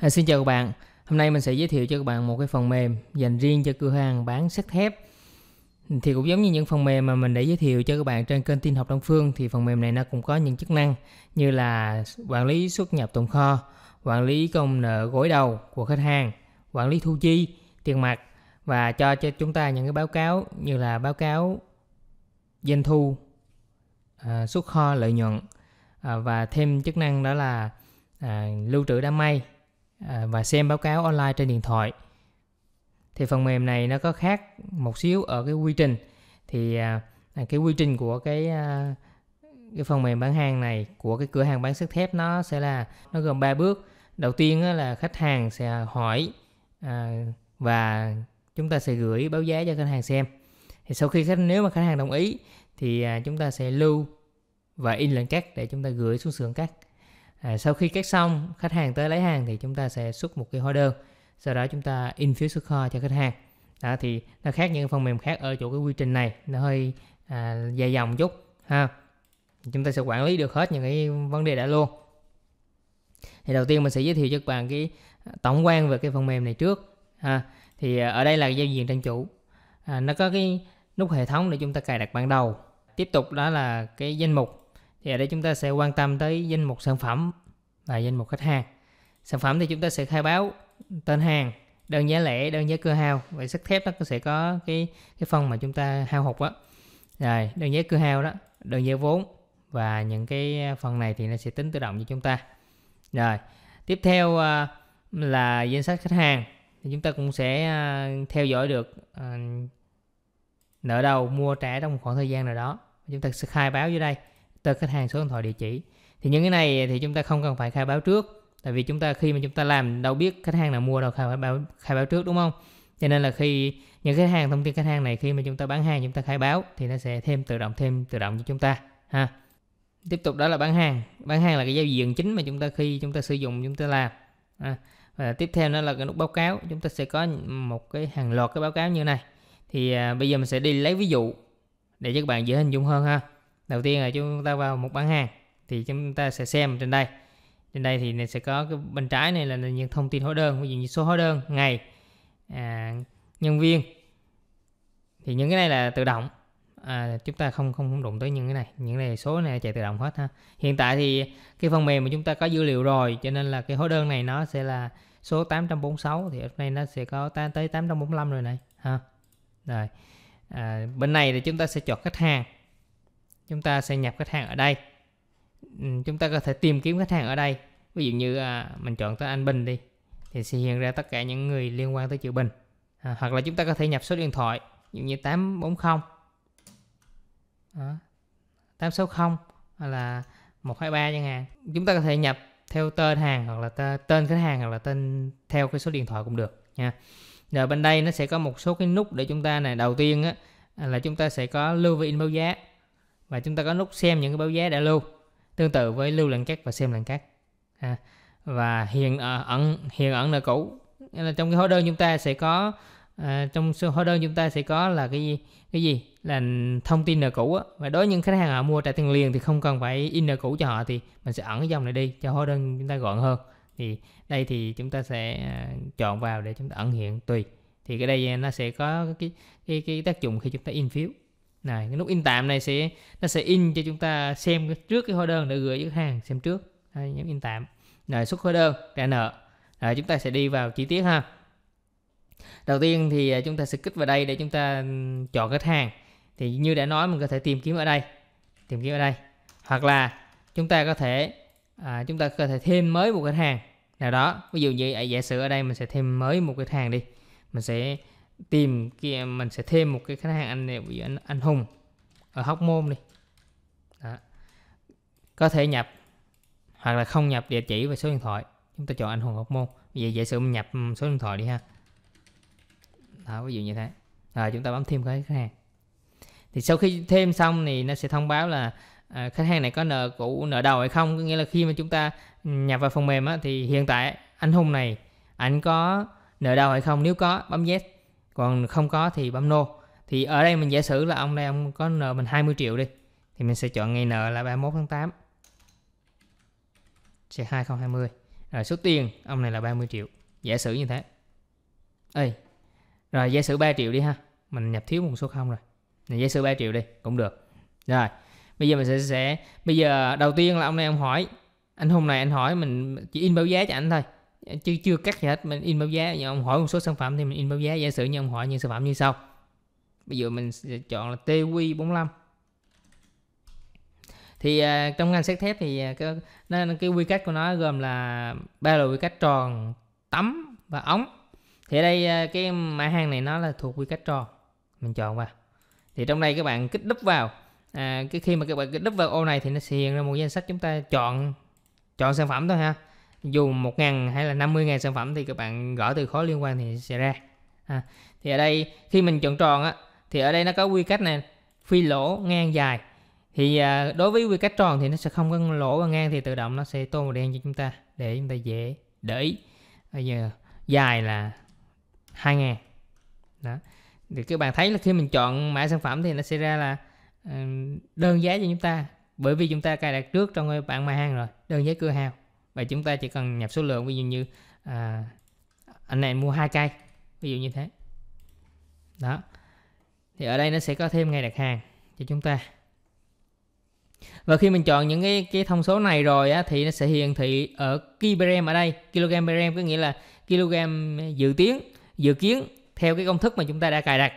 À, xin chào các bạn. Hôm nay mình sẽ giới thiệu cho các bạn một cái phần mềm dành riêng cho cửa hàng bán sắt thép. Thì cũng giống như những phần mềm mà mình đã giới thiệu cho các bạn trên kênh tin học Đông Phương thì phần mềm này nó cũng có những chức năng như là quản lý xuất nhập tồn kho, quản lý công nợ gối đầu của khách hàng, quản lý thu chi, tiền mặt và cho cho chúng ta những cái báo cáo như là báo cáo doanh thu, à, xuất kho lợi nhuận à, và thêm chức năng đó là à, lưu trữ đám mây À, và xem báo cáo online trên điện thoại thì phần mềm này nó có khác một xíu ở cái quy trình thì à, à, cái quy trình của cái cái phần mềm bán hàng này của cái cửa hàng bán sắt thép nó sẽ là nó gồm 3 bước đầu tiên là khách hàng sẽ hỏi và chúng ta sẽ gửi báo giá cho khách hàng xem thì sau khi khách nếu mà khách hàng đồng ý thì chúng ta sẽ lưu và in lên cắt để chúng ta gửi xuống xưởng cắt à, sau khi cắt xong khách hàng tới lấy hàng thì chúng ta sẽ xuất một cái hóa đơn sau đó chúng ta in phiếu xuất kho cho khách hàng đó thì nó khác những phần mềm khác ở chỗ cái quy trình này nó hơi à, dài dòng chút ha chúng ta sẽ quản lý được hết những cái vấn đề đã luôn thì đầu tiên mình sẽ giới thiệu cho các bạn cái à, tổng quan về cái phần mềm này trước ha thì à, ở đây là giao diện trang chủ à, nó có cái nút hệ thống để chúng ta cài đặt ban đầu tiếp tục đó là cái danh mục thì ở đây chúng ta sẽ quan tâm tới danh mục sản phẩm và danh mục khách hàng sản phẩm thì chúng ta sẽ khai báo tên hàng đơn giá lẻ đơn giá cơ hao vậy sắt thép nó sẽ có cái cái phần mà chúng ta hao hụt á rồi đơn giá cơ hao đó đơn giá vốn và những cái phần này thì nó sẽ tính tự động cho chúng ta rồi tiếp theo à, là danh sách khách hàng thì chúng ta cũng sẽ à, theo dõi được à, nợ đầu mua trả trong một khoảng thời gian nào đó chúng ta sẽ khai báo dưới đây tên khách hàng số điện thoại địa chỉ thì những cái này thì chúng ta không cần phải khai báo trước tại vì chúng ta khi mà chúng ta làm đâu biết khách hàng nào mua đâu khai báo khai báo trước đúng không cho nên là khi những khách hàng thông tin khách hàng này khi mà chúng ta bán hàng chúng ta khai báo thì nó sẽ thêm tự động thêm tự động cho chúng ta ha tiếp tục đó là bán hàng bán hàng là cái giao diện chính mà chúng ta khi chúng ta sử dụng chúng ta làm à, và tiếp theo nữa là cái nút báo cáo chúng ta sẽ có một cái hàng loạt cái báo cáo như này thì à, bây giờ mình sẽ đi lấy ví dụ để cho các bạn dễ hình dung hơn ha đầu tiên là chúng ta vào một bán hàng thì chúng ta sẽ xem trên đây trên đây thì sẽ có cái bên trái này là những thông tin hóa đơn ví dụ như số hóa đơn ngày à, nhân viên thì những cái này là tự động à, chúng ta không không đụng tới những cái này những cái này số này chạy tự động hết ha hiện tại thì cái phần mềm mà chúng ta có dữ liệu rồi cho nên là cái hóa đơn này nó sẽ là số 846 thì hôm nay nó sẽ có tới 845 rồi này ha rồi à, bên này thì chúng ta sẽ chọn khách hàng chúng ta sẽ nhập khách hàng ở đây ừ, chúng ta có thể tìm kiếm khách hàng ở đây ví dụ như à, mình chọn tới anh Bình đi thì sẽ hiện ra tất cả những người liên quan tới chữ Bình à, hoặc là chúng ta có thể nhập số điện thoại ví dụ như 840 à, 860 hoặc là 123 chẳng hạn chúng ta có thể nhập theo tên hàng hoặc là tên khách hàng hoặc là tên theo cái số điện thoại cũng được nha rồi bên đây nó sẽ có một số cái nút để chúng ta này đầu tiên á, là chúng ta sẽ có lưu về inbox giá và chúng ta có nút xem những cái báo giá đã lưu tương tự với lưu lệnh cắt và xem lệnh cắt à, và hiện à, ẩn hiện ẩn nợ cũ là trong cái hóa đơn chúng ta sẽ có à, trong số hóa đơn chúng ta sẽ có là cái gì cái gì là thông tin nợ cũ á và đối với những khách hàng họ mua trả tiền liền thì không cần phải in nợ cũ cho họ thì mình sẽ ẩn cái dòng này đi cho hóa đơn chúng ta gọn hơn thì đây thì chúng ta sẽ à, chọn vào để chúng ta ẩn hiện tùy thì cái đây nó sẽ có cái cái cái tác dụng khi chúng ta in phiếu này cái nút in tạm này sẽ nó sẽ in cho chúng ta xem trước cái hóa đơn để gửi khách hàng xem trước đây, nhấn in tạm rồi xuất hóa đơn trả nợ rồi chúng ta sẽ đi vào chi tiết ha đầu tiên thì à, chúng ta sẽ kích vào đây để chúng ta ừ, chọn khách hàng thì như đã nói mình có thể tìm kiếm ở đây tìm kiếm ở đây hoặc là chúng ta có thể à, chúng ta có thể thêm mới một khách hàng nào đó ví dụ như à, giả sử ở đây mình sẽ thêm mới một khách hàng đi mình sẽ tìm kia mình sẽ thêm một cái khách hàng anh này ví dụ anh, anh Hùng ở Hóc Môn đi đó. có thể nhập hoặc là không nhập địa chỉ và số điện thoại chúng ta chọn anh Hùng Hóc Môn vì giả sử mình nhập số điện thoại đi ha đó ví dụ như thế rồi chúng ta bấm thêm cái khách hàng thì sau khi thêm xong thì nó sẽ thông báo là à, khách hàng này có nợ cũ nợ đầu hay không có nghĩa là khi mà chúng ta nhập vào phần mềm á, thì hiện tại anh hùng này anh có nợ đầu hay không nếu có bấm yes còn không có thì bấm no thì ở đây mình giả sử là ông đây ông có nợ mình 20 triệu đi thì mình sẽ chọn ngày nợ là 31 tháng 8 sẽ 2020 rồi số tiền ông này là 30 triệu giả sử như thế Ê, rồi giả sử 3 triệu đi ha mình nhập thiếu một số không rồi mình giả sử 3 triệu đi cũng được rồi bây giờ mình sẽ sẽ bây giờ đầu tiên là ông này ông hỏi anh hùng này anh hỏi mình chỉ in báo giá cho anh thôi Ờ, chưa chưa cắt gì hết mình in báo giá như ông hỏi một số sản phẩm thì mình in báo giá giả sử như ông hỏi những sản phẩm như sau bây giờ mình sẽ chọn là TQ45 thì uh, trong ngành sắt thép thì uh, à, cái nó, cái quy cách của nó gồm là ba loại quy cách tròn tấm và ống thì ở đây uh, cái mã hàng này nó là thuộc quy cách tròn mình chọn vào thì trong đây các bạn kích đúp vào à, cái khi mà các bạn kích đúp vào ô này thì nó sẽ hiện ra một danh sách chúng ta chọn chọn sản phẩm thôi ha dù một ngàn hay là 50 ngàn sản phẩm thì các bạn gõ từ khóa liên quan thì sẽ ra à, thì ở đây khi mình chọn tròn á thì ở đây nó có quy cách này phi lỗ ngang dài thì à, đối với quy cách tròn thì nó sẽ không có lỗ và ngang thì tự động nó sẽ tô màu đen cho chúng ta để chúng ta dễ để ý bây giờ dài là 2 ngàn. đó thì các bạn thấy là khi mình chọn mã sản phẩm thì nó sẽ ra là đơn giá cho chúng ta bởi vì chúng ta cài đặt trước trong cái bảng mà hàng rồi đơn giá cửa hàng vậy chúng ta chỉ cần nhập số lượng ví dụ như à, anh này mua hai cây ví dụ như thế đó thì ở đây nó sẽ có thêm ngày đặt hàng cho chúng ta và khi mình chọn những cái cái thông số này rồi á, thì nó sẽ hiển thị ở kilogram ở đây kilogram per có nghĩa là kilogram dự kiến dự kiến theo cái công thức mà chúng ta đã cài đặt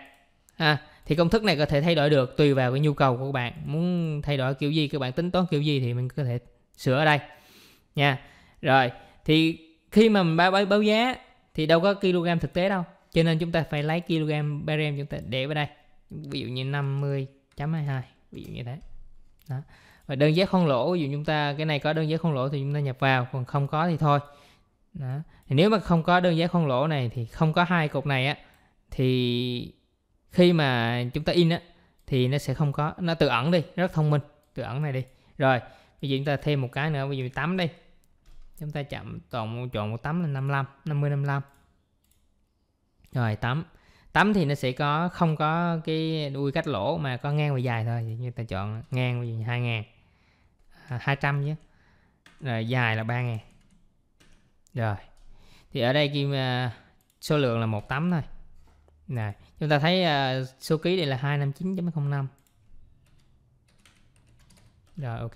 à, thì công thức này có thể thay đổi được tùy vào cái nhu cầu của các bạn muốn thay đổi kiểu gì các bạn tính toán kiểu gì thì mình có thể sửa ở đây nha rồi thì khi mà mình báo, báo, báo giá thì đâu có kg thực tế đâu cho nên chúng ta phải lấy kg barium chúng ta để vào đây ví dụ như 50.22 ví dụ như thế đó và đơn giá không lỗ ví dụ chúng ta cái này có đơn giá không lỗ thì chúng ta nhập vào còn không có thì thôi đó. Thì nếu mà không có đơn giá không lỗ này thì không có hai cột này á thì khi mà chúng ta in á thì nó sẽ không có nó tự ẩn đi rất thông minh tự ẩn này đi rồi bây giờ chúng ta thêm một cái nữa ví dụ 8 đây chúng ta chạm tổng chọn một tấm là 55 50 55 rồi tấm tấm thì nó sẽ có không có cái đuôi cách lỗ mà có ngang và dài thôi như ta chọn ngang ví dụ hai ngàn à, hai trăm chứ rồi dài là ba ngàn rồi thì ở đây kim uh, à, số lượng là một tấm thôi này chúng ta thấy uh, số ký đây là 259.05 rồi ok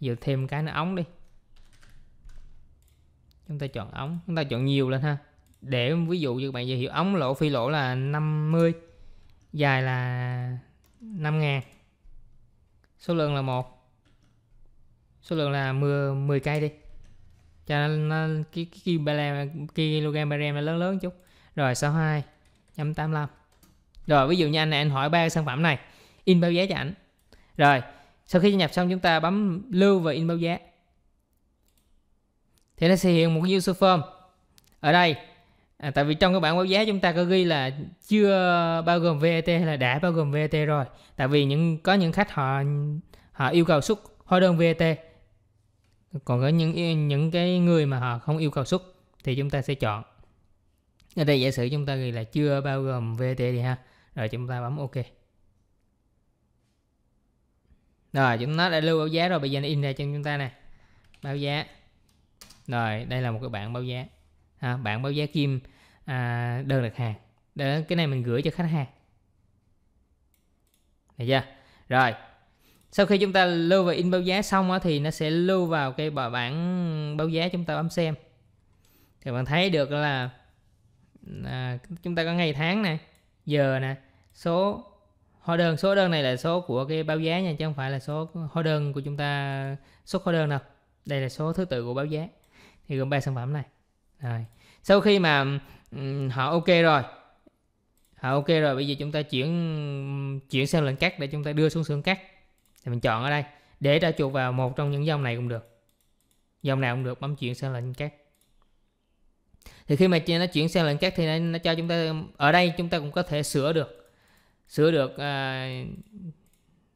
giờ thêm cái nó ống đi chúng ta chọn ống chúng ta chọn nhiều lên ha để ví dụ như bạn giờ hiểu ống lỗ phi lỗ là 50 dài là 5 ngàn số lượng là một số lượng là 10, 10 cây đi cho nên nó, cái, cái, cái, kg barem nó lớn lớn chút rồi sau 2 85 rồi ví dụ như anh này anh hỏi ba sản phẩm này in bao giá cho ảnh rồi sau khi nhập xong chúng ta bấm lưu và in bao giá thì nó sẽ hiện một cái user form ở đây à, tại vì trong cái bảng báo giá chúng ta có ghi là chưa bao gồm VAT e hay là đã bao gồm VAT e rồi tại vì những có những khách họ họ yêu cầu xuất hóa đơn VAT e còn có những những cái người mà họ không yêu cầu xuất thì chúng ta sẽ chọn ở đây giả sử chúng ta ghi là chưa bao gồm VAT thì ha rồi chúng ta bấm OK rồi chúng nó đã lưu báo giá rồi bây giờ nó in ra cho chúng ta nè báo giá rồi đây là một cái bảng báo giá ha, bảng báo giá kim à, đơn đặt hàng để cái này mình gửi cho khách hàng được chưa rồi sau khi chúng ta lưu vào in báo giá xong á, thì nó sẽ lưu vào cái bảng báo giá chúng ta bấm xem thì bạn thấy được là à, chúng ta có ngày tháng này, giờ nè số hóa đơn số đơn này là số của cái báo giá nha chứ không phải là số hóa đơn của chúng ta xuất hóa đơn đâu đây là số thứ tự của báo giá thì gồm ba sản phẩm này rồi sau khi mà họ ok rồi họ ok rồi bây giờ chúng ta chuyển chuyển sang lệnh cắt để chúng ta đưa xuống xưởng cắt thì mình chọn ở đây để ra chuột vào một trong những dòng này cũng được dòng nào cũng được bấm chuyển sang lệnh cắt thì khi mà nó chuyển sang lệnh cắt thì nó, nó cho chúng ta ở đây chúng ta cũng có thể sửa được sửa được à,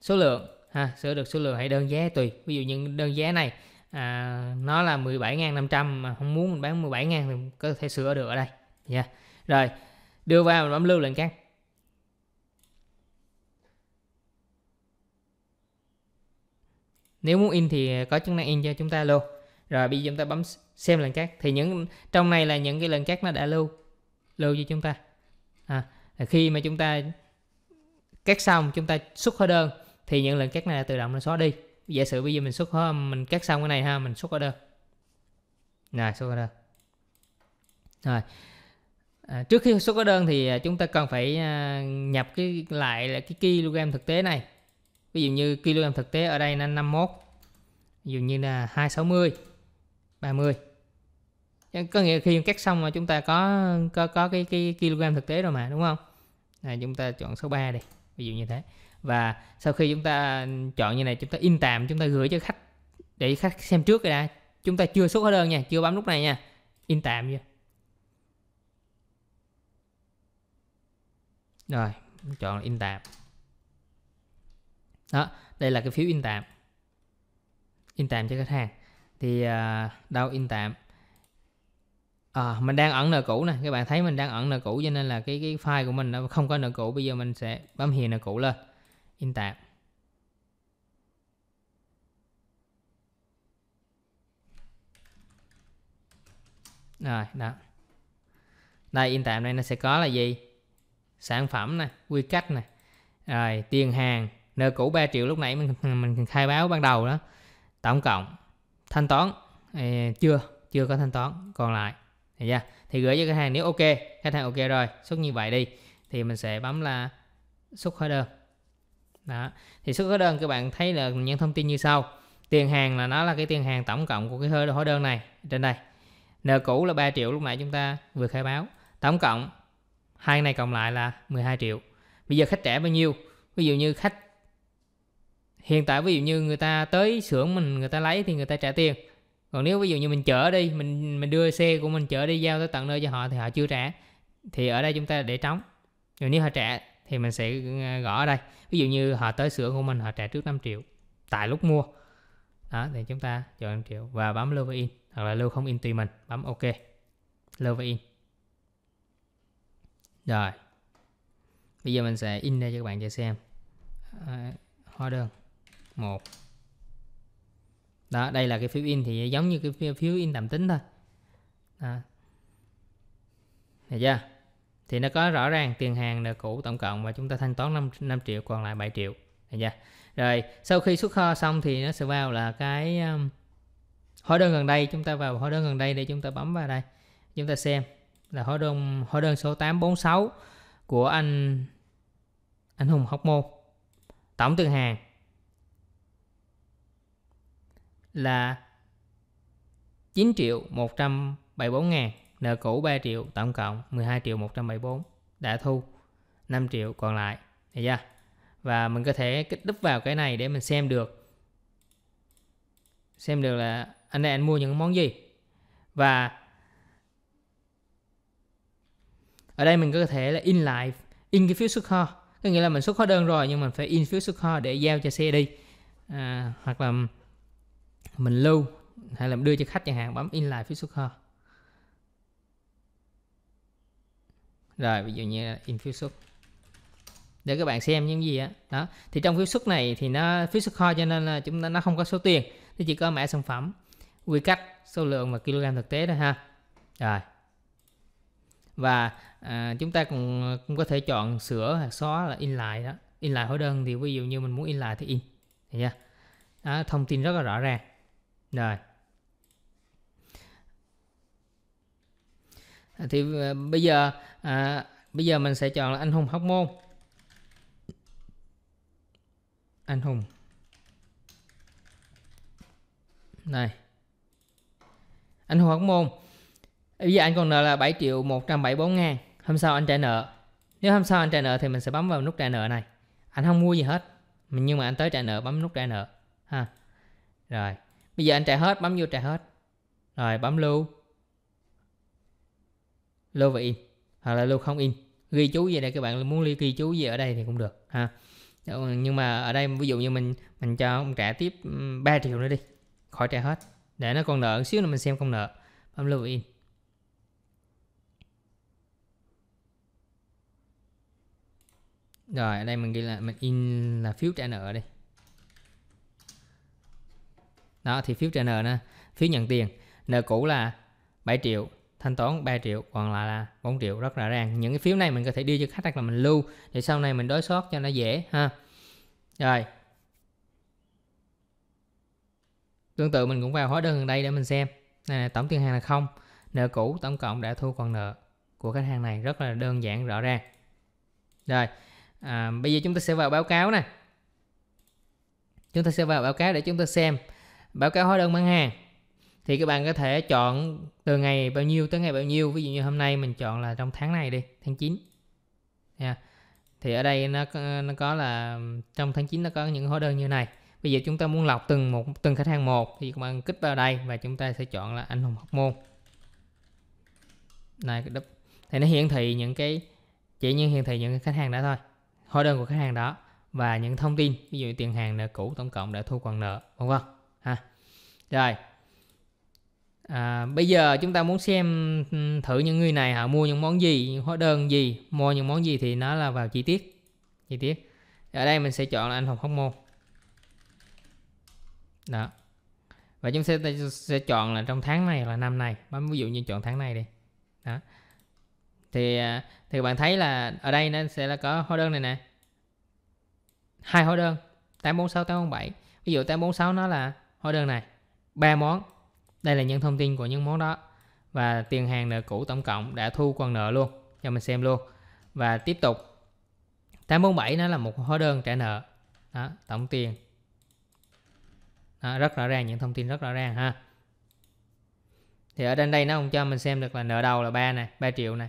số lượng ha sửa được số lượng hay đơn giá tùy ví dụ những đơn giá này à, nó là 17.500 mà không muốn mình bán 17.000 thì có thể sửa được ở đây nha dạ. yeah. rồi đưa vào mình bấm lưu lệnh cắt nếu muốn in thì có chức năng in cho chúng ta luôn rồi bây giờ chúng ta bấm xem lệnh cắt thì những trong này là những cái lệnh cắt nó đã lưu lưu cho chúng ta à, khi mà chúng ta cắt xong chúng ta xuất hóa đơn thì những lệnh cắt này tự động nó xóa đi giả sử bây giờ mình xuất hóa mình cắt xong cái này ha mình xuất order này xuất order rồi à, trước khi xuất order thì à, chúng ta cần phải à, nhập cái lại là cái kg thực tế này ví dụ như kg thực tế ở đây là 51 ví dụ như là 260 30 có nghĩa khi cắt xong mà chúng ta có có có cái cái kg thực tế rồi mà đúng không à, chúng ta chọn số 3 đi ví dụ như thế và sau khi chúng ta chọn như này chúng ta in tạm chúng ta gửi cho khách để khách xem trước rồi đã chúng ta chưa xuất hóa đơn nha chưa bấm nút này nha in tạm nha rồi chọn in tạm đó đây là cái phiếu in tạm in tạm cho khách hàng thì à, đâu in tạm à, mình đang ẩn nợ cũ nè các bạn thấy mình đang ẩn nợ cũ cho nên là cái cái file của mình nó không có nợ cũ bây giờ mình sẽ bấm hiền nợ cũ lên in tạng rồi đó đây in tạm đây nó sẽ có là gì sản phẩm nè quy cách nè rồi tiền hàng nợ cũ 3 triệu lúc nãy mình mình khai báo ban đầu đó tổng cộng thanh toán Ê, ờ, chưa chưa có thanh toán còn lại thì ra thì gửi cho khách hàng nếu ok khách hàng ok rồi xuất như vậy đi thì mình sẽ bấm là xuất hóa đơn đó thì xuất hóa đơn các bạn thấy là những thông tin như sau tiền hàng là nó là cái tiền hàng tổng cộng của cái hơi hóa đơn này trên đây nợ cũ là 3 triệu lúc nãy chúng ta vừa khai báo tổng cộng hai này cộng lại là 12 triệu bây giờ khách trả bao nhiêu ví dụ như khách hiện tại ví dụ như người ta tới xưởng mình người ta lấy thì người ta trả tiền còn nếu ví dụ như mình chở đi mình mình đưa xe của mình chở đi giao tới tận nơi cho họ thì họ chưa trả thì ở đây chúng ta để trống rồi nếu họ trả thì mình sẽ ờ, gõ ở đây ví dụ như họ tới sửa của mình họ trả trước 5 triệu tại lúc mua đó thì chúng ta chọn 5 triệu và bấm lưu in hoặc là lưu không in tùy mình bấm ok lưu in rồi bây giờ mình sẽ in ra cho các bạn cho xem à, hóa đơn một đó đây là cái phiếu in thì giống như cái phiếu in tạm tính thôi đó. Này chưa thì nó có rõ ràng tiền hàng nợ cũ tổng cộng mà chúng ta thanh toán 5, 5 triệu còn lại 7 triệu được rồi sau khi xuất kho xong thì nó sẽ vào là cái um, hóa đơn gần đây chúng ta vào hóa đơn gần đây để chúng ta bấm vào đây chúng ta xem là hóa đơn hóa đơn số 846 của anh anh Hùng Hóc Môn tổng tiền hàng là 9 triệu 174 ngàn nợ cũ 3 triệu, tổng cộng 12 triệu 174 đã thu 5 triệu còn lại. Được chưa? Và mình có thể kích đúp vào cái này để mình xem được xem được là anh này anh mua những món gì. Và ở đây mình có thể là in lại in cái phiếu xuất kho có nghĩa là mình xuất hóa đơn rồi nhưng mình phải in phiếu xuất kho để giao cho xe đi à, hoặc là mình lưu hay là đưa cho khách chẳng hạn bấm in lại phiếu xuất kho rồi ví dụ như in phiếu xuất để các bạn xem những gì á đó. đó thì trong phiếu xuất này thì nó phiếu xuất kho cho nên là chúng ta nó không có số tiền thì chỉ có mã sản phẩm quy cách số lượng và kg thực tế thôi ha rồi và à, chúng ta cũng, cũng có thể chọn sửa hoặc xóa là in lại đó in lại hóa đơn thì ví dụ như mình muốn in lại thì in nha thông tin rất là rõ ràng rồi À, thì à, bây giờ à, bây giờ mình sẽ chọn là anh hùng hóc môn anh hùng này anh hùng hóc môn bây giờ anh còn nợ là 7 triệu 174 ngàn hôm sau anh trả nợ nếu hôm sau anh trả nợ thì mình sẽ bấm vào nút trả nợ này anh không mua gì hết nhưng mà anh tới trả nợ bấm nút trả nợ ha rồi bây giờ anh trả hết bấm vô trả hết rồi bấm lưu lưu và in hoặc là lưu không in ghi chú gì đây các bạn muốn ghi chú gì ở đây thì cũng được ha ờ, nhưng mà ở đây ví dụ như mình mình cho ông trả tiếp 3 triệu nữa đi khỏi trả hết để nó còn nợ xíu nữa mình xem không nợ bấm lưu in rồi ở đây mình ghi là mình in là phiếu trả nợ đây đó thì phiếu trả nợ nè phiếu nhận tiền nợ cũ là 7 triệu thanh toán 3 triệu còn lại là 4 triệu rất rõ ràng những cái phiếu này mình có thể đưa cho khách hoặc là mình lưu để sau này mình đối soát cho nó dễ ha rồi tương tự mình cũng vào hóa đơn gần đây để mình xem này là tổng tiền hàng là không nợ cũ tổng cộng đã thu còn nợ của khách hàng này rất là đơn giản rõ ràng rồi à, bây giờ chúng ta sẽ vào báo cáo này chúng ta sẽ vào báo cáo để chúng ta xem báo cáo hóa đơn bán hàng thì các bạn có thể chọn từ ngày bao nhiêu tới ngày bao nhiêu ví dụ như hôm nay mình chọn là trong tháng này đi tháng 9 nha thì ở đây nó nó có là trong tháng 9 nó có những hóa đơn như này bây giờ chúng ta muốn lọc từng một từng khách hàng một thì các bạn kích vào đây và chúng ta sẽ chọn là anh hùng học môn này thì nó hiển thị những cái chỉ những hiển thị những khách hàng đó thôi hóa đơn của khách hàng đó và những thông tin ví dụ tiền hàng nợ cũ tổng cộng đã thu còn nợ vân vân ha rồi À, bây giờ chúng ta muốn xem ừ, thử những người này họ mua những món gì, những hóa đơn gì, mua những món gì thì nó là vào chi tiết. Chi tiết. Ở đây mình sẽ chọn là anh Hồng Hóc Môn. Đó. Và chúng ta sẽ, sẽ chọn là trong tháng này là năm này. Bấm ví dụ như chọn tháng này đi. Đó. Thì à, thì bạn thấy là ở đây nó sẽ là có hóa đơn này nè. Hai hóa đơn 846 847. Ví dụ 846 nó là hóa đơn này, ba món đây là những thông tin của những món đó và tiền hàng nợ cũ tổng cộng đã thu còn nợ luôn cho mình xem luôn và tiếp tục 847 nó là một hóa đơn trả nợ đó, tổng tiền đó, rất rõ ràng những thông tin rất rõ ràng ha thì ở trên đây nó không cho mình xem được là nợ đầu là 3 này 3 triệu này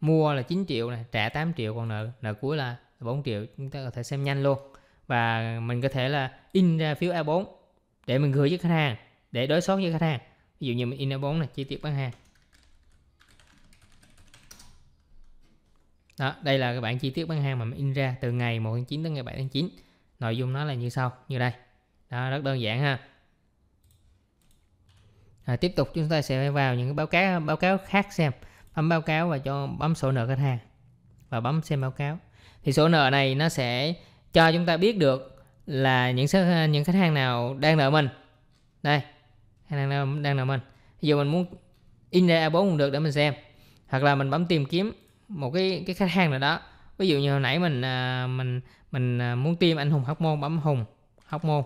mua là 9 triệu này trả 8 triệu còn nợ nợ cuối là 4 triệu chúng ta có thể xem nhanh luôn và mình có thể là in ra phiếu A4 để mình gửi cho khách hàng để đối soát với khách hàng ví dụ như mình in 4 này chi tiết bán hàng đó đây là các bạn chi tiết bán hàng mà mình in ra từ ngày 1 tháng 9 đến ngày 7 tháng 9 nội dung nó là như sau như đây đó rất đơn giản ha à, tiếp tục chúng ta sẽ vào những cái báo cáo báo cáo khác xem bấm báo cáo và cho bấm sổ nợ khách hàng và bấm xem báo cáo thì sổ nợ này nó sẽ cho chúng ta biết được là những những khách hàng nào đang nợ mình đây hay đang đang nằm mình Ví dụ mình muốn in ra A4 cũng được để mình xem hoặc là mình bấm tìm kiếm một cái cái khách hàng nào đó ví dụ như hồi nãy mình à, mình mình à, muốn tìm anh hùng hóc môn bấm hùng hóc môn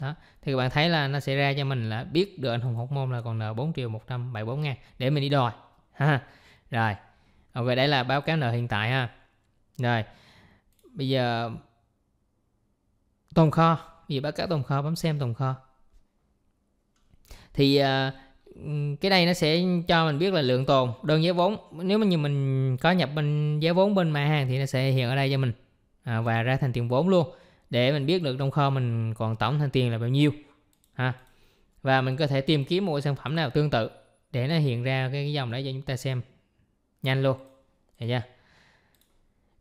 đó thì các bạn thấy là nó sẽ ra cho mình là biết được anh hùng hóc môn là còn nợ 4 triệu 174 ngàn để mình đi đòi ha rồi ok đấy là báo cáo nợ hiện tại ha rồi bây giờ tồn kho gì báo cáo tồn kho bấm xem tồn kho thì à, cái đây nó sẽ cho mình biết là lượng tồn đơn giá vốn nếu mà như mình có nhập bên giá vốn bên mã hàng thì nó sẽ hiện ở đây cho mình à, và ra thành tiền vốn luôn để mình biết được trong kho mình còn tổng thành tiền là bao nhiêu ha và mình có thể tìm kiếm một sản phẩm nào tương tự để nó hiện ra cái dòng đấy cho chúng ta xem nhanh luôn hiểu chưa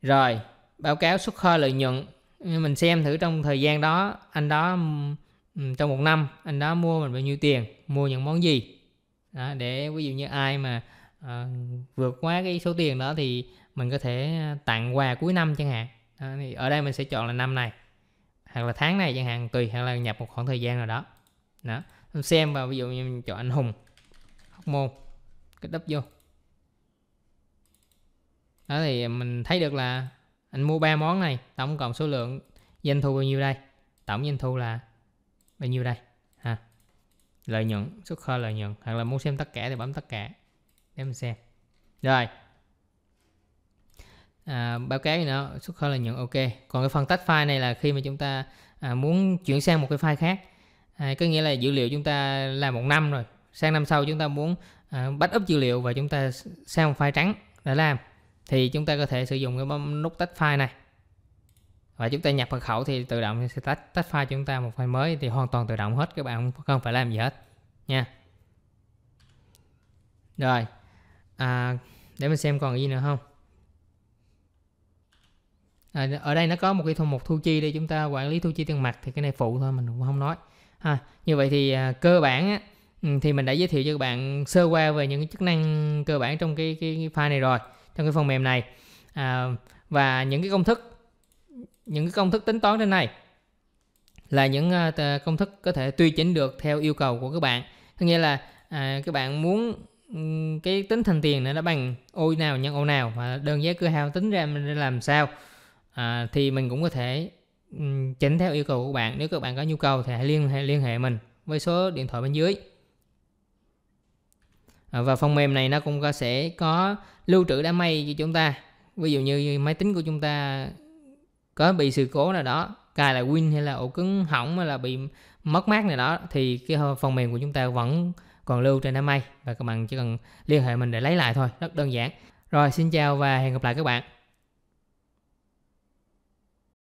rồi báo cáo xuất kho lợi nhuận mình xem thử trong thời gian đó anh đó Ừ, trong một năm anh đã mua mình bao nhiêu tiền mua những món gì đó, để ví dụ như ai mà à, vượt quá cái số tiền đó thì mình có thể tặng quà cuối năm chẳng hạn đó, thì ở đây mình sẽ chọn là năm này hoặc là tháng này chẳng hạn tùy hoặc là nhập một khoảng thời gian nào đó đó mình xem và ví dụ như mình chọn anh hùng hóc môn cái đắp vô đó thì mình thấy được là anh mua ba món này tổng cộng số lượng doanh thu bao nhiêu đây tổng doanh thu là bao nhiêu đây ha lợi nhuận xuất kho lợi nhuận hoặc là muốn xem tất cả thì bấm tất cả để mình xem rồi à, báo cáo gì nữa xuất kho lợi nhuận ok còn cái phần tách file này là khi mà chúng ta à, muốn chuyển sang một cái file khác à, có nghĩa là dữ liệu chúng ta làm một năm rồi sang năm sau chúng ta muốn à, backup dữ liệu và chúng ta sang một file trắng để làm thì chúng ta có thể sử dụng cái bấm nút tách file này và chúng ta nhập mật khẩu thì tự động sẽ tách tách file chúng ta một file mới thì hoàn toàn tự động hết các bạn không phải làm gì hết nha rồi à, để mình xem còn gì nữa không à, ở đây nó có một cái thu mục thu chi để chúng ta quản lý thu chi tiền mặt thì cái này phụ thôi mình cũng không nói ha như vậy thì à, cơ bản á, ừ, thì mình đã giới thiệu cho các bạn sơ qua về những cái chức năng cơ bản trong cái, cái, cái file này rồi trong cái phần mềm này à, và những cái công thức những công thức tính toán trên này là những à, công thức có thể tùy chỉnh được theo yêu cầu của các bạn có nghĩa là à, các bạn muốn ừ, cái tính thành tiền này nó bằng ô nào nhân ô nào và đơn giá cửa hàng tính ra mình làm sao à, thì mình cũng có thể ừ, chỉnh theo yêu cầu của bạn nếu các bạn có nhu cầu thì hãy liên hệ liên hệ mình với số điện thoại bên dưới à, và phần mềm này nó cũng có, sẽ có lưu trữ đám mây cho chúng ta ví dụ như máy tính của chúng ta có bị sự cố nào đó cài lại win hay là ổ cứng hỏng hay là bị mất mát này đó thì cái phần mềm của chúng ta vẫn còn lưu trên đám mây và các bạn chỉ cần liên hệ mình để lấy lại thôi rất đơn giản rồi xin chào và hẹn gặp lại các bạn